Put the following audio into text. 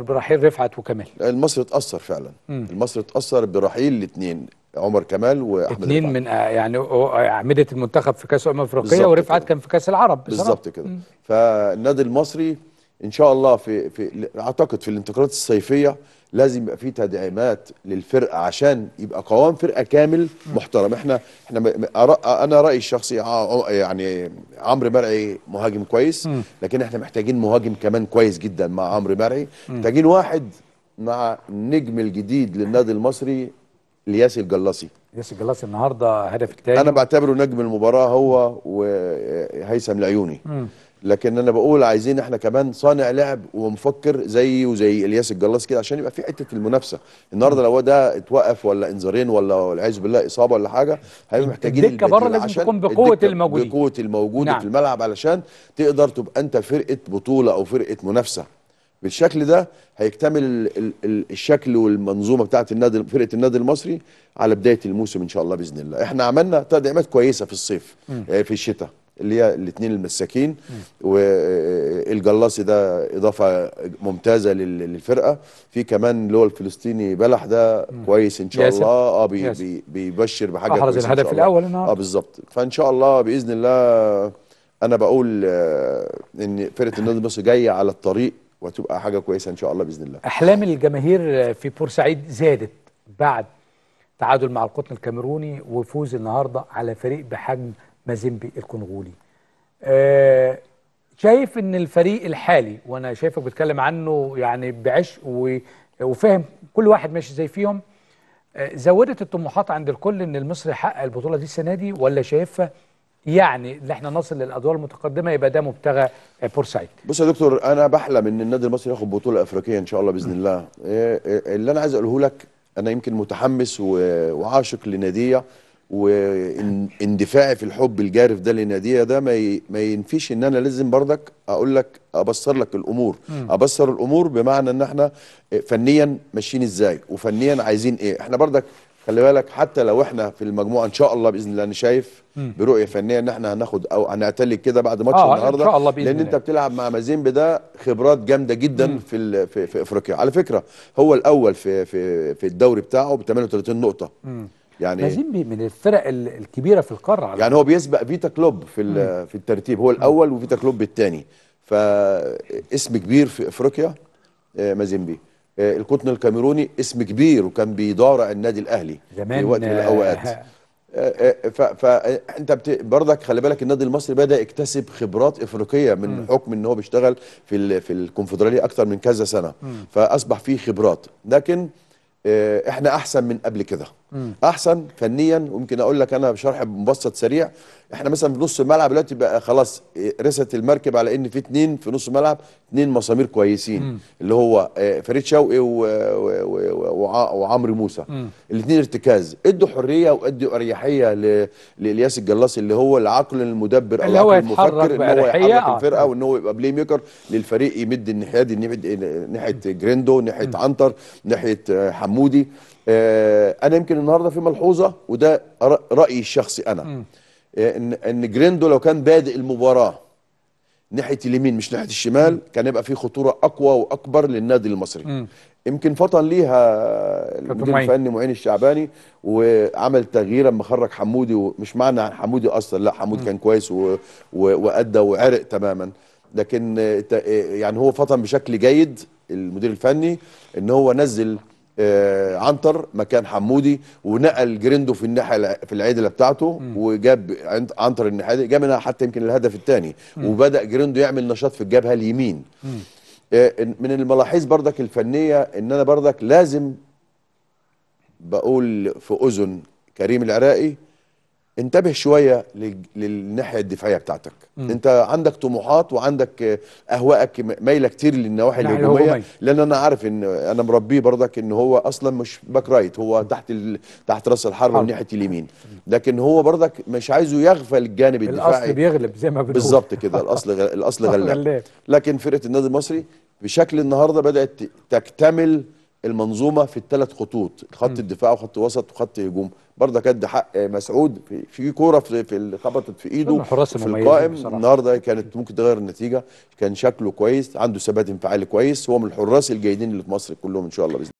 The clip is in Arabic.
برحيل رفعت وكمال المصري اتأثر فعلا مم. المصري اتأثر برحيل الاثنين عمر كمال واحمد اثنين من آه، يعني آه، اعمده المنتخب في كاس الامم الافريقيه ورفعت كده. كان في كاس العرب بالظبط كده فالنادي المصري ان شاء الله في في اعتقد في الانتقالات الصيفيه لازم يبقى في تدعيمات للفرقه عشان يبقى قوام فرقه كامل محترم احنا احنا انا رايي الشخصي آه، يعني عمرو مرعي مهاجم كويس لكن احنا محتاجين مهاجم كمان كويس جدا مع عمرو مرعي محتاجين واحد مع النجم الجديد للنادي المصري الياسي الجلاصي ياسر الجلاصي النهارده هدف التاني انا بعتبره نجم المباراه هو وهيثم آه، العيوني لكن انا بقول عايزين احنا كمان صانع لعب ومفكر زي وزي الياس الجلاس كده عشان يبقى في حته المنافسه النهارده لو ده اتوقف ولا انذارين ولا والعياذ بالله اصابه ولا حاجه هيبقى محتاجين الدكه بره لازم تكون بقوه الموجودين بقوه الموجوده نعم. في الملعب علشان تقدر تبقى انت فرقه بطوله او فرقه منافسه بالشكل ده هيكتمل الشكل والمنظومه بتاعه النادي فرقه النادي المصري على بدايه الموسم ان شاء الله باذن الله احنا عملنا تدعيمات كويسه في الصيف م. آه، في الشتاء اللي هي الاثنين المساكين والجلاصي ده اضافه ممتازه للفرقه في كمان اللي هو الفلسطيني بلح ده كويس ان شاء ياسم. الله اه بي بي بيبشر بحاجه احرز الهدف الاول النهارده اه بالظبط فان شاء الله باذن الله انا بقول آه، ان فرقه النادي المصري جايه على الطريق وتبقى حاجه كويسه ان شاء الله باذن الله احلام الجماهير في بورسعيد زادت بعد تعادل مع القطن الكاميروني وفوز النهارده على فريق بحجم مازيمبي الكونغولي آه شايف ان الفريق الحالي وانا شايفك بتكلم عنه يعني بعشق وفاهم كل واحد ماشي زي فيهم آه، زودت الطموحات عند الكل ان المصري يحقق البطوله دي السنه دي ولا شايفها يعني ان احنا نصل للادوار المتقدمه يبقى ده مبتغى آه، بورسعيد. بص يا دكتور انا بحلم ان النادي المصري ياخد بطوله افريقيه ان شاء الله باذن الله. آه، اللي انا عايز اقوله لك انا يمكن متحمس وعاشق لناديه واندفاعي في الحب الجارف ده لناديه ده ما ما ينفيش ان انا لازم بردك اقول لك ابصر لك الامور م. ابصر الامور بمعنى ان احنا آه، فنيا ماشيين ازاي وفنيا عايزين ايه احنا بردك خلي بالك حتى لو احنا في المجموعه ان شاء الله باذن الله انا شايف برؤيه فنيه ان احنا هناخد او هنعتلي كده بعد ماتش آه النهارده إن شاء الله بإذن لان انت بتلعب مع مازين ده خبرات جامده جدا مم. في, في في افريقيا على فكره هو الاول في في في الدوري بتاعه ب 38 نقطه مم. يعني مازيمبي من الفرق الكبيره في القاره على يعني هو بيسبق فيتا كلوب في في الترتيب هو الاول وفيتا كلوب الثاني فاسم كبير في افريقيا آه، مازيمبي آه، القطن الكاميروني اسم كبير وكان بيدارع النادي الاهلي زمان في وقت من آه، الاوقات فانت بت... برضك خلي بالك النادي المصري بدا يكتسب خبرات افريقيه من م. حكم ان هو بيشتغل في ال... في الكونفدراليه اكثر من كذا سنه م. فاصبح فيه خبرات لكن احنا احسن من قبل كده احسن فنيا ويمكن اقول لك انا بشرح مبسط سريع احنا مثلا في نص الملعب دلوقتي بقى خلاص إيه، رست المركب على ان في اثنين في نص الملعب اثنين مسامير كويسين مم. اللي هو إيه، فريد شوقي وعمرو موسى الاثنين ارتكاز ادوا حريه وادوا اريحيه لالياس الجلاصي اللي هو العقل المدبر او العقل المفكر ان هو يحرك آه. الفرقه وان هو يبقى بلاي ميكر للفريق يمد الناحيه دي ناحيه جريندو ناحيه عنتر ناحيه حمودي آه، انا يمكن النهارده في ملحوظه وده رايي الشخصي انا آه، ان ان جريندو لو كان بادئ المباراه ناحيه اليمين مش ناحيه الشمال كان يبقى في خطوره اقوى واكبر للنادي المصري يمكن فطن ليها المدير الفني معين الشعباني وعمل تغيير لما خرج حمودي ومش معنى عن حمودي اصلا لا حمودي كان كويس و... و... وادى وعرق تماما لكن يعني هو فطن بشكل جيد المدير الفني ان هو نزل آه، عنتر مكان حمودي ونقل جريندو في الناحيه في العدله بتاعته م. وجاب عنتر الناحيه دي جاب منها حتى يمكن الهدف الثاني وبدا جريندو يعمل نشاط في الجبهه اليمين آه، من الملاحظ بردك الفنيه ان انا بردك لازم بقول في اذن كريم العراقي انتبه شويه للناحيه الدفاعيه بتاعتك م. انت عندك طموحات وعندك آه، اهواءك مايله كتير للنواحي الهجوميه لان انا عارف ان انا مربيه برضك ان هو اصلا مش باك رايت هو تحت ال... تحت راس الحربه من ناحيه اليمين لكن هو برضك مش عايزه يغفل الجانب الدفاعي الاصل بيغلب زي ما بنقول بالظبط كده الاصل غ... الاصل غلاب لكن فرقه النادي المصري بشكل النهارده بدات تكتمل المنظومه في الثلاث خطوط خط الدفاع وخط وسط وخط هجوم برضه كانت حق آه، مسعود في, في كوره في, في خبطت في ايده في القائم النهارده كانت ممكن تغير النتيجه كان شكله كويس عنده ثبات انفعالي كويس هو من الحراس الجيدين اللي في مصر كلهم ان شاء الله باذن